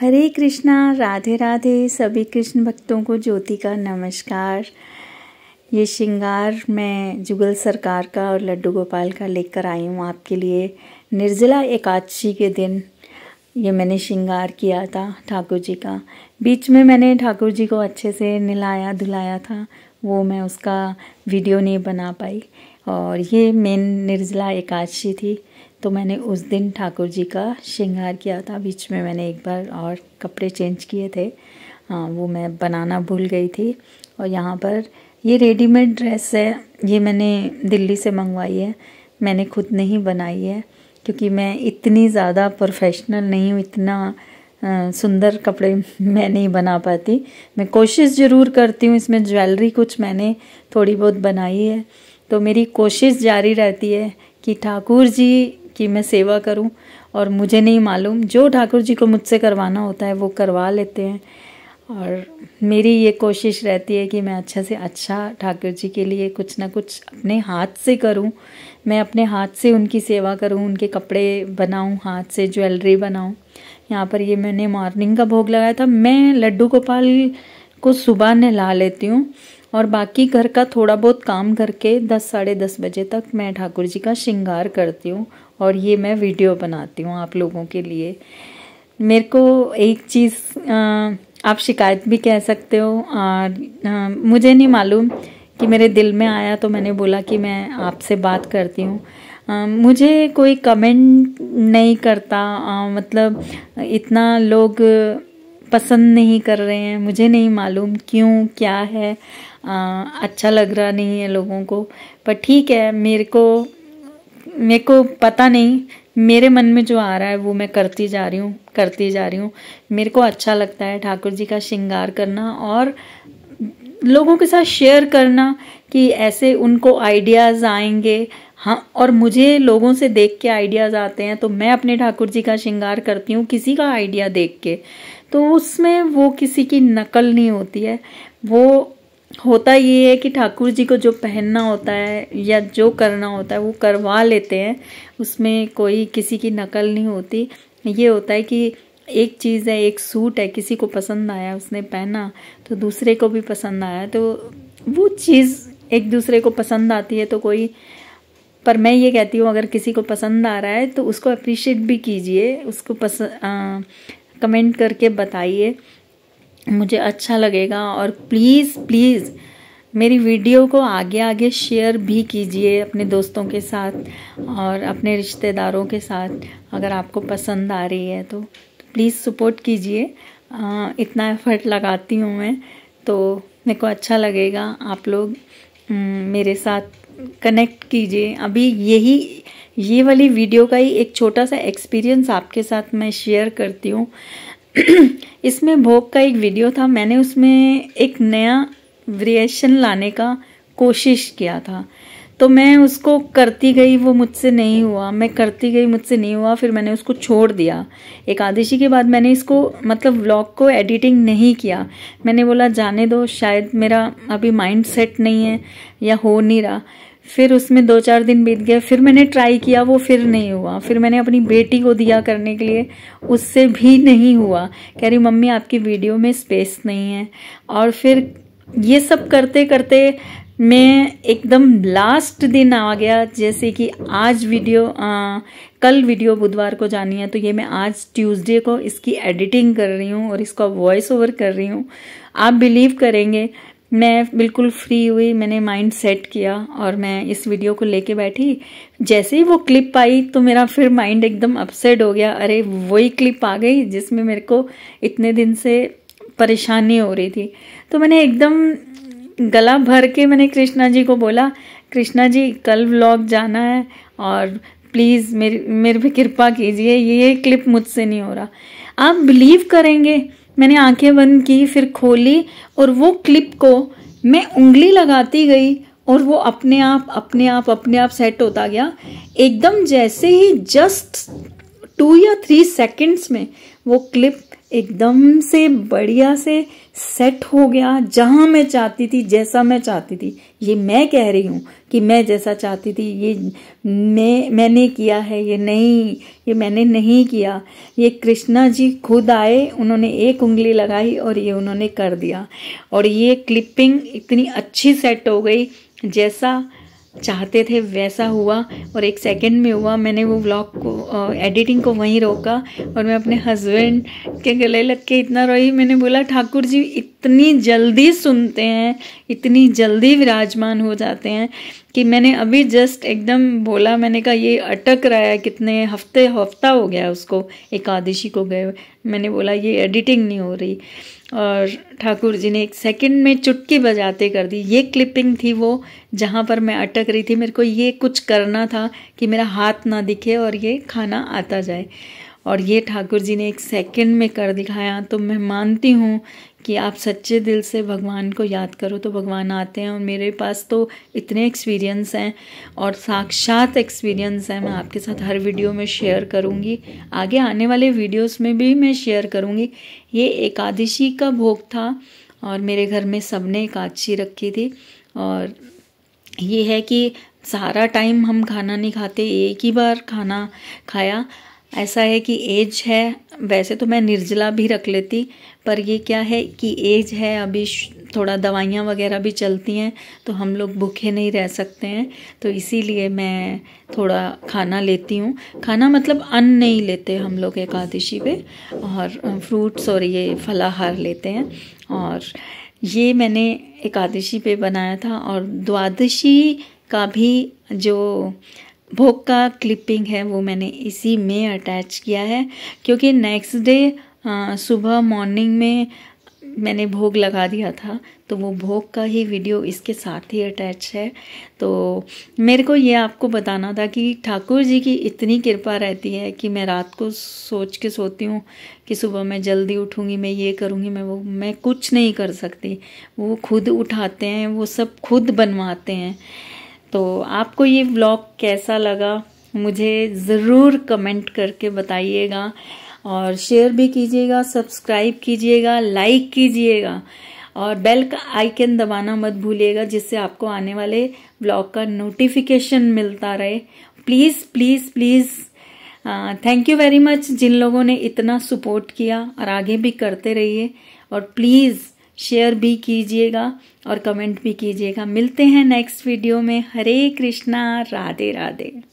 हरे कृष्णा राधे राधे सभी कृष्ण भक्तों को ज्योति का नमस्कार ये श्रृंगार मैं जुगल सरकार का और लड्डू गोपाल का लेकर आई हूँ आपके लिए निर्जला एकादशी के दिन ये मैंने श्रृंगार किया था ठाकुर जी का बीच में मैंने ठाकुर जी को अच्छे से नहलाया धुलाया था वो मैं उसका वीडियो नहीं बना पाई और ये मेन निर्जला एकादशी थी तो मैंने उस दिन ठाकुर जी का श्रृंगार किया था बीच में मैंने एक बार और कपड़े चेंज किए थे आ, वो मैं बनाना भूल गई थी और यहाँ पर ये रेडीमेड ड्रेस है ये मैंने दिल्ली से मंगवाई है मैंने खुद नहीं बनाई है क्योंकि मैं इतनी ज़्यादा प्रोफेशनल नहीं हूँ इतना सुंदर कपड़े मैं नहीं बना पाती मैं कोशिश ज़रूर करती हूँ इसमें ज्वेलरी कुछ मैंने थोड़ी बहुत बनाई है तो मेरी कोशिश जारी रहती है कि ठाकुर जी कि मैं सेवा करूं और मुझे नहीं मालूम जो ठाकुर जी को मुझसे करवाना होता है वो करवा लेते हैं और मेरी ये कोशिश रहती है कि मैं अच्छे से अच्छा ठाकुर जी के लिए कुछ ना कुछ अपने हाथ से करूं मैं अपने हाथ से उनकी सेवा करूं उनके कपड़े बनाऊं हाथ से ज्वेलरी बनाऊं यहाँ पर ये मैंने मॉर्निंग का भोग लगाया था मैं लड्डू गोपाल को सुबह नहला लेती हूँ और बाकी घर का थोड़ा बहुत काम करके दस साढ़े दस बजे तक मैं ठाकुर जी का श्रृंगार करती हूँ और ये मैं वीडियो बनाती हूँ आप लोगों के लिए मेरे को एक चीज़ आप शिकायत भी कह सकते हो और मुझे नहीं मालूम कि मेरे दिल में आया तो मैंने बोला कि मैं आपसे बात करती हूँ मुझे कोई कमेंट नहीं करता आ, मतलब इतना लोग पसंद नहीं कर रहे हैं मुझे नहीं मालूम क्यों क्या है आ, अच्छा लग रहा नहीं है लोगों को पर ठीक है मेरे को मेरे को पता नहीं मेरे मन में जो आ रहा है वो मैं करती जा रही हूँ करती जा रही हूँ मेरे को अच्छा लगता है ठाकुर जी का श्रृंगार करना और लोगों के साथ शेयर करना कि ऐसे उनको आइडियाज़ आएंगे हाँ और मुझे लोगों से देख के आइडियाज़ आते हैं तो मैं अपने ठाकुर जी का श्रृंगार करती हूँ किसी का आइडिया देख के तो उसमें वो किसी की नकल नहीं होती है वो होता ये है कि ठाकुर जी को जो पहनना होता है या जो करना होता है वो करवा लेते हैं उसमें कोई किसी की नकल नहीं होती ये होता है कि एक चीज़ है एक सूट है किसी को पसंद आया उसने पहना तो दूसरे को भी पसंद आया तो वो चीज़ एक दूसरे को पसंद आती है तो कोई पर मैं ये कहती हूँ अगर किसी को पसंद आ रहा है तो उसको अप्रिशिएट भी कीजिए उसको पसंद कमेंट करके बताइए मुझे अच्छा लगेगा और प्लीज़ प्लीज़ मेरी वीडियो को आगे आगे शेयर भी कीजिए अपने दोस्तों के साथ और अपने रिश्तेदारों के साथ अगर आपको पसंद आ रही है तो प्लीज़ सपोर्ट कीजिए इतना एफर्ट लगाती हूँ मैं तो मेरे को अच्छा लगेगा आप लोग मेरे साथ कनेक्ट कीजिए अभी यही ये वाली वीडियो का ही एक छोटा सा एक्सपीरियंस आपके साथ मैं शेयर करती हूँ इसमें भोग का एक वीडियो था मैंने उसमें एक नया वेरिएशन लाने का कोशिश किया था तो मैं उसको करती गई वो मुझसे नहीं हुआ मैं करती गई मुझसे नहीं हुआ फिर मैंने उसको छोड़ दिया एकादशी के बाद मैंने इसको मतलब व्लॉग को एडिटिंग नहीं किया मैंने बोला जाने दो शायद मेरा अभी माइंड सेट नहीं है या हो नहीं रहा फिर उसमें दो चार दिन बीत गए फिर मैंने ट्राई किया वो फिर नहीं हुआ फिर मैंने अपनी बेटी को दिया करने के लिए उससे भी नहीं हुआ कह रही मम्मी आपकी वीडियो में स्पेस नहीं है और फिर ये सब करते करते मैं एकदम लास्ट दिन आ गया जैसे कि आज वीडियो आ, कल वीडियो बुधवार को जानी है तो ये मैं आज ट्यूसडे को इसकी एडिटिंग कर रही हूँ और इसका वॉइस ओवर कर रही हूँ आप बिलीव करेंगे मैं बिल्कुल फ्री हुई मैंने माइंड सेट किया और मैं इस वीडियो को लेके बैठी जैसे ही वो क्लिप आई तो मेरा फिर माइंड एकदम अपसेट हो गया अरे वही क्लिप आ गई जिसमें मेरे को इतने दिन से परेशानी हो रही थी तो मैंने एकदम गला भर के मैंने कृष्णा जी को बोला कृष्णा जी कल व्लॉग जाना है और प्लीज़ मेरे मेरे पे कृपा कीजिए ये क्लिप मुझसे नहीं हो रहा आप बिलीव करेंगे मैंने आंखें बंद की फिर खोली और वो क्लिप को मैं उंगली लगाती गई और वो अपने आप अपने आप अपने आप सेट होता गया एकदम जैसे ही जस्ट टू या थ्री सेकंड्स में वो क्लिप एकदम से बढ़िया से सेट हो गया जहाँ मैं चाहती थी जैसा मैं चाहती थी ये मैं कह रही हूँ कि मैं जैसा चाहती थी ये मैं मैंने किया है ये नहीं ये मैंने नहीं किया ये कृष्णा जी खुद आए उन्होंने एक उंगली लगाई और ये उन्होंने कर दिया और ये क्लिपिंग इतनी अच्छी सेट हो गई जैसा चाहते थे वैसा हुआ और एक सेकंड में हुआ मैंने वो व्लॉग को एडिटिंग को वहीं रोका और मैं अपने हस्बैंड के गले लग के इतना रोई मैंने बोला ठाकुर जी इतनी जल्दी सुनते हैं इतनी जल्दी विराजमान हो जाते हैं कि मैंने अभी जस्ट एकदम बोला मैंने कहा ये अटक रहा है कितने हफ्ते हफ्ता हो गया उसको एकादशी को गए मैंने बोला ये एडिटिंग नहीं हो रही और ठाकुर जी ने एक सेकंड में चुटकी बजाते कर दी ये क्लिपिंग थी वो जहाँ पर मैं अटक रही थी मेरे को ये कुछ करना था कि मेरा हाथ ना दिखे और ये खाना आता जाए और ये ठाकुर जी ने एक सेकंड में कर दिखाया तो मैं मानती हूँ कि आप सच्चे दिल से भगवान को याद करो तो भगवान आते हैं और मेरे पास तो इतने एक्सपीरियंस हैं और साक्षात एक्सपीरियंस हैं मैं आपके साथ हर वीडियो में शेयर करूँगी आगे आने वाले वीडियोस में भी मैं शेयर करूँगी ये एकादशी का भोग था और मेरे घर में सब ने एकादशी रखी थी और ये है कि सारा टाइम हम खाना नहीं खाते एक ही बार खाना खाया ऐसा है कि एज है वैसे तो मैं निर्जला भी रख लेती पर ये क्या है कि एज है अभी थोड़ा दवाइयाँ वगैरह भी चलती हैं तो हम लोग भूखे नहीं रह सकते हैं तो इसीलिए मैं थोड़ा खाना लेती हूँ खाना मतलब अन्न नहीं लेते हम लोग एकादशी पे और फ्रूट्स और ये फलाहार लेते हैं और ये मैंने एकादशी पे बनाया था और द्वादशी का भी जो भोग का क्लिपिंग है वो मैंने इसी में अटैच किया है क्योंकि नेक्स्ट डे सुबह मॉर्निंग में मैंने भोग लगा दिया था तो वो भोग का ही वीडियो इसके साथ ही अटैच है तो मेरे को ये आपको बताना था कि ठाकुर जी की इतनी कृपा रहती है कि मैं रात को सोच के सोती हूँ कि सुबह मैं जल्दी उठूँगी मैं ये करूँगी मैं वो मैं कुछ नहीं कर सकती वो खुद उठाते हैं वो सब खुद बनवाते हैं तो आपको ये ब्लॉग कैसा लगा मुझे ज़रूर कमेंट करके बताइएगा और शेयर भी कीजिएगा सब्सक्राइब कीजिएगा लाइक कीजिएगा और बेल का आइकन दबाना मत भूलिएगा जिससे आपको आने वाले ब्लॉग का नोटिफिकेशन मिलता रहे please please please thank you very much जिन लोगों ने इतना सपोर्ट किया और आगे भी करते रहिए और प्लीज़ शेयर भी कीजिएगा और कमेंट भी कीजिएगा मिलते हैं नेक्स्ट वीडियो में हरे कृष्णा राधे राधे